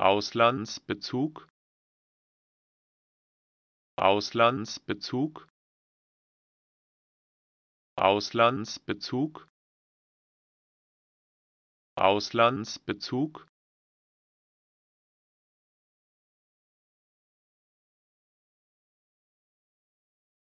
Auslandsbezug Auslandsbezug Auslandsbezug Auslandsbezug